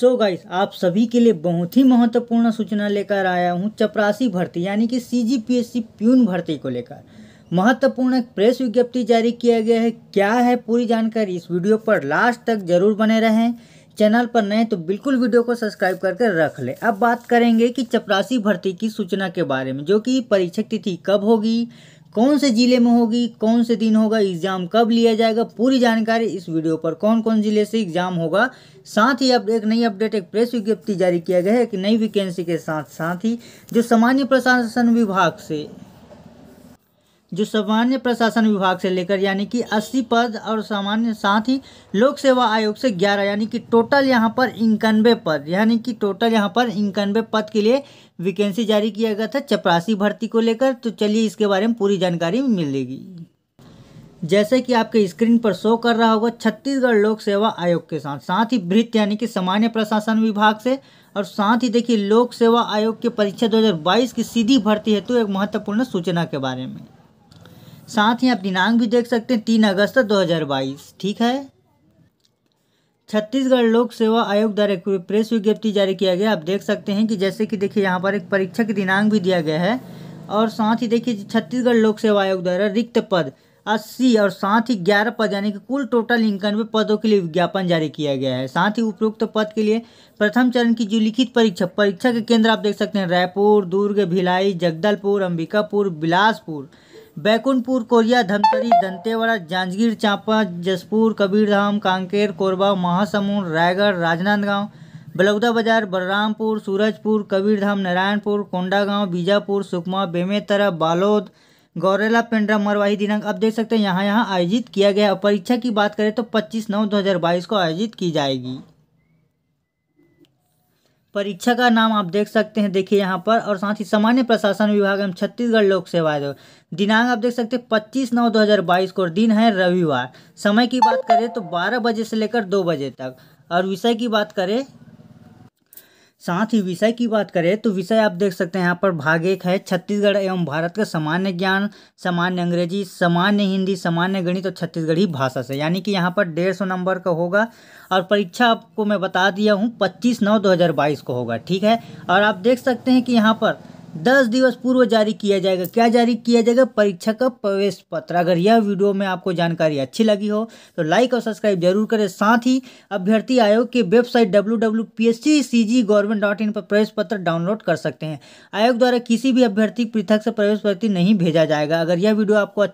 सो so guys आप सभी के लिए बहुत ही महत्वपूर्ण सूचना लेकर आया हूँ चपरासी भर्ती यानी कि C G P S C peon भर्ती को लेकर महत्वपूर्ण एक प्रेस विज्ञप्ति जारी किया गया है क्या है पूरी जानकारी इस वीडियो पर लास्ट तक जरूर बने रहें चैनल पर नए तो बिल्कुल वीडियो को सब्सक्राइब करके रख ले अब बात करेंगे कि चपरासी भर्ती की सूचना के बारे में जो कि परीक्षक तिथि कब होगी कौन से ज़िले में होगी कौन से दिन होगा एग्ज़ाम कब लिया जाएगा पूरी जानकारी इस वीडियो पर कौन कौन ज़िले से एग्ज़ाम होगा साथ ही अब एक नई अपडेट एक प्रेस विज्ञप्ति जारी किया गया है कि नई वैकेंसी के साथ साथ ही जो सामान्य प्रशासन विभाग से जो सामान्य प्रशासन विभाग से लेकर यानी कि 80 पद और सामान्य साथ ही लोक सेवा आयोग से 11 यानी कि टोटल यहाँ पर इक्यानवे पद यानी कि टोटल यहाँ पर इक्यानवे पद के लिए वैकेंसी जारी किया गया था चपरासी भर्ती को लेकर तो चलिए इसके बारे में पूरी जानकारी मिलेगी जैसे कि आपके स्क्रीन पर शो कर रहा होगा छत्तीसगढ़ लोक सेवा आयोग के साथ साथ ही वृत्त यानी कि सामान्य प्रशासन विभाग से और साथ ही देखिए लोक सेवा आयोग के परीक्षा 2022 की सीधी भर्ती हेतु तो एक महत्वपूर्ण सूचना के बारे में साथ ही आप दिनांक भी देख सकते हैं तीन अगस्त 2022 ठीक है छत्तीसगढ़ लोक सेवा आयोग द्वारा एक प्रेस विज्ञप्ति जारी किया गया आप देख सकते हैं कि जैसे कि देखिए यहाँ पर एक परीक्षा के दिनांक भी दिया गया है और साथ ही देखिए छत्तीसगढ़ लोक सेवा आयोग द्वारा रिक्त पद अस्सी और साथ ही ग्यारह पद यानी कि कुल टोटल इक्यानवे पदों के लिए विज्ञापन जारी किया गया है साथ ही उपरोक्त पद के लिए प्रथम चरण की जो लिखित परीक्षा परीक्षा के केंद्र आप देख सकते हैं रायपुर दुर्ग भिलाई जगदलपुर अंबिकापुर बिलासपुर बैकुंठपुर कोरिया धमतरी दंतेवाड़ा जांजगीर चांपा जसपुर कबीरधाम कांकेर कोरबा महासमुंद रायगढ़ राजनांदगांव बलौदा बाजार बलरामपुर सूरजपुर कबीरधाम नारायणपुर कोंडागांव बीजापुर सुकमा बेमेतरा बालोद गौरेला पेंड्रा मरवाही दिनांक अब देख सकते हैं यहाँ यहाँ आयोजित किया गया और परीक्षा की बात करें तो 25 नौ 2022 को आयोजित की जाएगी परीक्षा का नाम आप देख सकते हैं देखिए यहाँ पर और साथ ही सामान्य प्रशासन विभाग एवं छत्तीसगढ़ लोक सेवा आयोग दिनांक आप देख सकते हैं पच्चीस नौ दो हज़ार बाईस को दिन है रविवार समय की बात करें तो बारह बजे से लेकर दो बजे तक और विषय की बात करें साथ ही विषय की बात करें तो विषय आप देख सकते हैं यहाँ पर भाग एक है छत्तीसगढ़ एवं भारत का सामान्य ज्ञान सामान्य अंग्रेजी सामान्य हिंदी सामान्य गणित और छत्तीसगढ़ी भाषा से यानी कि यहाँ पर डेढ़ सौ नंबर का होगा और परीक्षा आपको मैं बता दिया हूँ पच्चीस नौ दो हज़ार बाईस को होगा ठीक है और आप देख सकते हैं कि यहाँ पर दस दिवस पूर्व जारी किया जाएगा क्या जारी किया जाएगा परीक्षा का प्रवेश पत्र अगर यह वीडियो में आपको जानकारी अच्छी लगी हो तो लाइक और सब्सक्राइब जरूर करें साथ ही अभ्यर्थी आयोग की website W W P S C C G government dot in पर प्रवेश पत्र डाउनलोड कर सकते हैं आयोग द्वारा किसी भी अभ्यर्थी पृथक से प्रवेश पत्र नहीं भेजा जाएगा अगर यह वीडियो आपको अच्छा